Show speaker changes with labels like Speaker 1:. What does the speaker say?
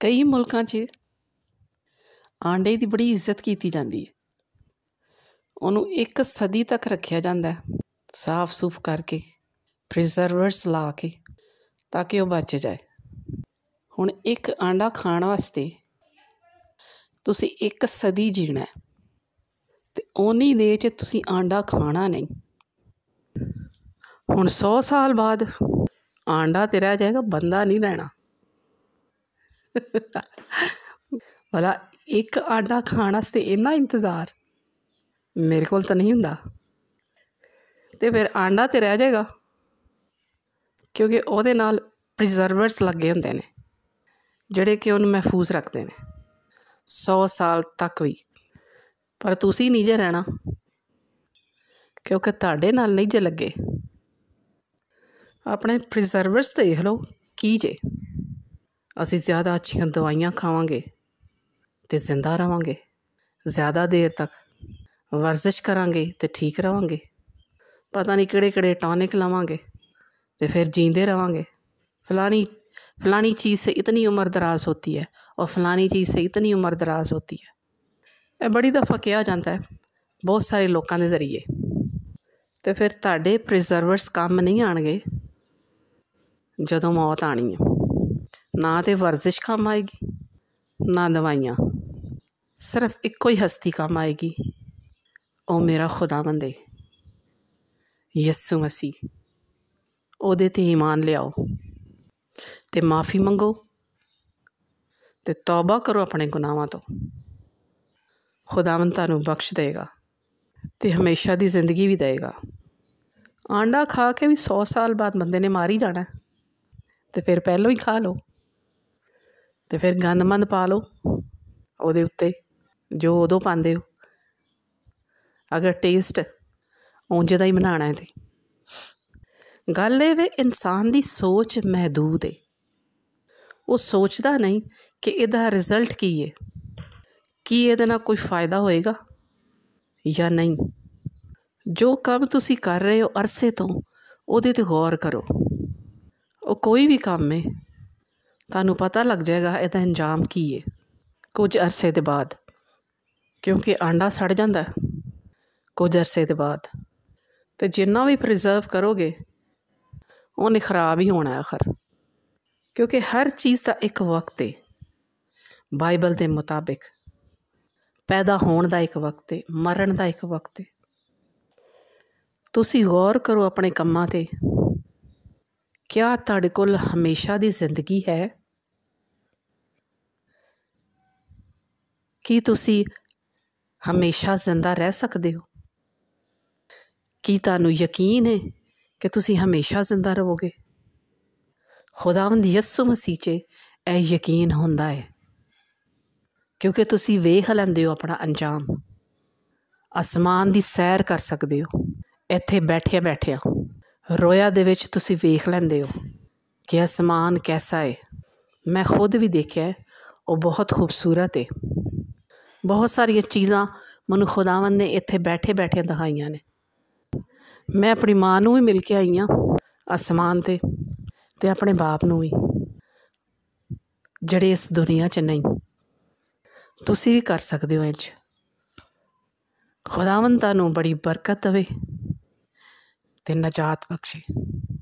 Speaker 1: ਕਈ ਮੁਲਕਾਂ 'ਚ ਆਂਡੇ ਦੀ ਬੜੀ ਇੱਜ਼ਤ ਕੀਤੀ ਜਾਂਦੀ ਹੈ ਉਹਨੂੰ ਇੱਕ ਸਦੀ ਤੱਕ ਰੱਖਿਆ ਜਾਂਦਾ ਹੈ ਸਾਫ਼-ਸੂਫ ਕਰਕੇ ਪ੍ਰੀਜ਼ਰਵਰਸ ਲਾ ਕੇ ਤਾਂ ਕਿ ਉਹ ਬਚ ਜਾਏ ਹੁਣ ਇੱਕ ਆਂਡਾ ਖਾਣ ਵਾਸਤੇ ਤੁਸੀਂ ਇੱਕ ਸਦੀ ਜੀਣਾ ਹੈ ਤੇ ਉਨੀ ਦੇਰ 'ਚ ਤੁਸੀਂ ਆਂਡਾ ਖਾਣਾ ਨਹੀਂ ਹੁਣ 100 ਸਾਲ ਬਾਅਦ ਆਂਡਾ ਤੇ ਰਹਿ ਜਾਏਗਾ ਬੰਦਾ ਨਹੀਂ ਰਹਿਣਾ ਵਾਲਾ ਇੱਕ ਆਡਾ ਖਾਣ ਵਾਸਤੇ ਇੰਨਾ ਇੰਤਜ਼ਾਰ ਮੇਰੇ ਕੋਲ ਤਾਂ ਨਹੀਂ ਹੁੰਦਾ ਤੇ ਫਿਰ ਆਂਡਾ ਤੇ ਰਹਿ ਜਾਏਗਾ ਕਿਉਂਕਿ ਉਹਦੇ ਨਾਲ ਪ੍ਰੀਜ਼ਰਵਰਸ ਲੱਗੇ ਹੁੰਦੇ ਨੇ ਜਿਹੜੇ ਕਿ ਉਹਨੂੰ ਮਹਿਫੂਜ਼ ਰੱਖਦੇ ਨੇ 100 ਸਾਲ ਤੱਕ ਵੀ ਪਰ ਤੁਸੀਂ ਨਹੀਂ ਜੇ ਰਹਿਣਾ ਕਿਉਂਕਿ ਤੁਹਾਡੇ ਨਾਲ ਨਹੀਂ ਜੇ ਲੱਗੇ ਆਪਣੇ ਪ੍ਰੀਜ਼ਰਵਰਸ ਦੇਖ ਲਓ ਕੀ ਜੇ ਅਸੀਂ ਜ਼ਿਆਦਾ ਅੱਛੀਆਂ ਦਵਾਈਆਂ ਖਾਵਾਂਗੇ ਤੇ ਜ਼ਿੰਦਾ ਰਵਾਂਗੇ ਜ਼ਿਆਦਾ ਦੇਰ ਤੱਕ ਵਰਜ਼ਿਸ਼ ਕਰਾਂਗੇ ਤੇ ਠੀਕ ਰਵਾਂਗੇ ਪਤਾ ਨਹੀਂ ਕਿਹੜੇ ਕਿਹੜੇ ਟੌਨਿਕ ਲਵਾਂਗੇ ਤੇ ਫਿਰ ਜੀਂਦੇ ਰਵਾਂਗੇ ਫਲਾਣੀ ਫਲਾਣੀ ਚੀਜ਼ ਸੇ ਇਤਨੀ ਉਮਰ ਦਰਾਜ਼ ਹੁੰਦੀ ਹੈ ਔਰ ਫਲਾਣੀ ਚੀਜ਼ ਸੇ ਇਤਨੀ ਉਮਰ ਦਰਾਜ਼ ਹੁੰਦੀ ਹੈ ਇਹ ਬੜੀ ਦਫਾ ਕਿਹਾ ਜਾਂਦਾ ਹੈ ਬਹੁਤ ਸਾਰੇ ਲੋਕਾਂ ਦੇ ਜ਼ਰੀਏ ਤੇ ਫਿਰ ਤੁਹਾਡੇ ਪ੍ਰੀਜ਼ਰਵਰਸ ਕੰਮ ਨਹੀਂ ਆਣਗੇ ਜਦੋਂ ਮੌਤ ਆਣੀ ਹੈ ਨਾ ਤੇ ਵਰਜ਼ਿਸ਼ ਕੰਮ ਆਏਗੀ ਨਾ ਦਵਾਈਆਂ ਸਿਰਫ ਇੱਕੋ ਹੀ ਹਸਤੀ ਕੰਮ ਆਏਗੀ ਉਹ ਮੇਰਾ ਖੁਦਾਵੰਦ ਹੈ ਯਿਸੂ ਮਸੀਹ ਉਹਦੇ ਤੇ ਈਮਾਨ ਲਿਆਓ ਤੇ ਮਾਫੀ ਮੰਗੋ ਤੇ ਤੌਬਾ ਕਰੋ ਆਪਣੇ ਗੁਨਾਹਾਂ ਤੋਂ ਖੁਦਾਵੰਦ ਤੁਹਾਨੂੰ ਬਖਸ਼ ਦੇਗਾ ਤੇ ਹਮੇਸ਼ਾ ਦੀ ਜ਼ਿੰਦਗੀ ਵੀ ਦੇਗਾ ਆਂਡਾ ਖਾ ਕੇ ਵੀ 100 ਸਾਲ ਬਾਅਦ ਬੰਦੇ ਨੇ ਮਾਰੀ ਜਾਣਾ ਤੇ ਫਿਰ ਪਹਿਲਾਂ ਹੀ ਖਾ ਲਓ ਤੇ ਫਿਰ ਗੰਦ ਮੰਦ ਪਾ ਲਓ ਉਹਦੇ ਉੱਤੇ ਜੋ ਉਦੋਂ ਪਾਉਂਦੇ ਹੋ ਅਗਰ ਟੇਸਟ ਉਂਝ ਦਾ ਹੀ ਬਣਾਣਾ ਹੈ ਤੇ ਗੱਲ ਇਹ ਵੇ ਇਨਸਾਨ ਦੀ ਸੋਚ ਮਹਦੂਦ ਹੈ ਉਹ ਸੋਚਦਾ ਨਹੀਂ ਕਿ ਇਹਦਾ ਰਿਜ਼ਲਟ ਕੀ ਹੈ ਕੀ ਇਹਦੇ ਨਾਲ ਕੋਈ ਫਾਇਦਾ ਹੋਏਗਾ ਜਾਂ ਨਹੀਂ ਜੋ ਕੰਮ ਤੁਸੀਂ ਕਰ ਰਹੇ ਹੋ ਅਰਸੇ ਤੋਂ ਉਹਦੇ ਤੇ ਗੌਰ ਕਰੋ ਉਹ ਕੋਈ ਵੀ ਕੰਮ ਹੈ ਤੁਹਾਨੂੰ ਪਤਾ ਲੱਗ ਜਾਏਗਾ ਇਹਦਾ ਅੰਜਾਮ ਕੀ ਹੈ ਕੁਝ ਅਰਸੇ ਦੇ ਬਾਅਦ ਕਿਉਂਕਿ ਆਂਡਾ ਸੜ ਜਾਂਦਾ ਕੁਝ ਅਰਸੇ ਦੇ ਬਾਅਦ ਤੇ ਜਿੰਨਾ ਵੀ ਪ੍ਰੀਜ਼ਰਵ ਕਰੋਗੇ ਉਹਨੇ ਖਰਾਬ ਹੀ ਹੋਣਾ ਹੈ ਆਖਰ ਕਿਉਂਕਿ ਹਰ ਚੀਜ਼ ਦਾ ਇੱਕ ਵਕਤ ਹੈ ਬਾਈਬਲ ਦੇ ਮੁਤਾਬਿਕ ਪੈਦਾ ਹੋਣ ਦਾ ਇੱਕ ਵਕਤ ਹੈ ਮਰਨ ਦਾ ਇੱਕ ਵਕਤ ਹੈ ਤੁਸੀਂ ਗੌਰ ਕਰੋ ਆਪਣੇ ਕੰਮਾਂ ਤੇ ਕਿਆ ਤੁਹਾਡੇ ਕੋਲ ਹਮੇਸ਼ਾ ਦੀ ਜ਼ਿੰਦਗੀ ਹੈ ਕੀ ਤੁਸੀਂ ਹਮੇਸ਼ਾ ਜ਼ਿੰਦਾ ਰਹਿ ਸਕਦੇ ਹੋ ਕੀ ਤੁਹਾਨੂੰ ਯਕੀਨ ਹੈ ਕਿ ਤੁਸੀਂ ਹਮੇਸ਼ਾ ਜ਼ਿੰਦਾ ਰਹੋਗੇ ਖੁਦਾਵੰਦ ਯਿਸੂ ਮਸੀਹ 'ਚ ਇਹ ਯਕੀਨ ਹੁੰਦਾ ਹੈ ਕਿਉਂਕਿ ਤੁਸੀਂ ਵੇਖ ਲੈਂਦੇ ਹੋ ਆਪਣਾ ਅੰਜਾਮ ਅਸਮਾਨ ਦੀ ਸੈਰ ਕਰ ਸਕਦੇ ਹੋ ਇੱਥੇ ਬੈਠਿਆ ਬੈਠਿਆ ਰੋਇਆ ਦੇ ਵਿੱਚ ਤੁਸੀਂ ਵੇਖ ਲੈਂਦੇ ਹੋ ਕਿ ਅਸਮਾਨ ਕੈਸਾ ਹੈ ਮੈਂ ਖੁਦ ਵੀ ਦੇਖਿਆ ਉਹ ਬਹੁਤ ਖੂਬਸੂਰਤ ਹੈ ਬਹੁਤ ਸਾਰੀਆਂ ਚੀਜ਼ਾਂ ਮੈਨੂੰ ਖੁਦਾਵੰਦ ਨੇ ਇੱਥੇ ਬੈਠੇ ਬੈਠੇ ਦਿਖਾਈਆਂ ਨੇ ਮੈਂ ਆਪਣੀ ਮਾਂ ਨੂੰ ਵੀ ਮਿਲ ਕੇ ਆਈ ਆ ਅਸਮਾਨ ਤੇ ਤੇ ਆਪਣੇ ਬਾਪ ਨੂੰ ਵੀ ਜਿਹੜੇ ਇਸ ਦੁਨੀਆ 'ਚ ਨਹੀਂ ਤੁਸੀਂ ਵੀ ਕਰ ਸਕਦੇ ਹੋ ਇੰਜ ਖੁਦਾਵੰਦ ਤੁਹਾਨੂੰ ਬੜੀ ਬਰਕਤ ਦੇਵੇ ਤੇ ਨਜਾਤ ਬਖਸ਼ੇ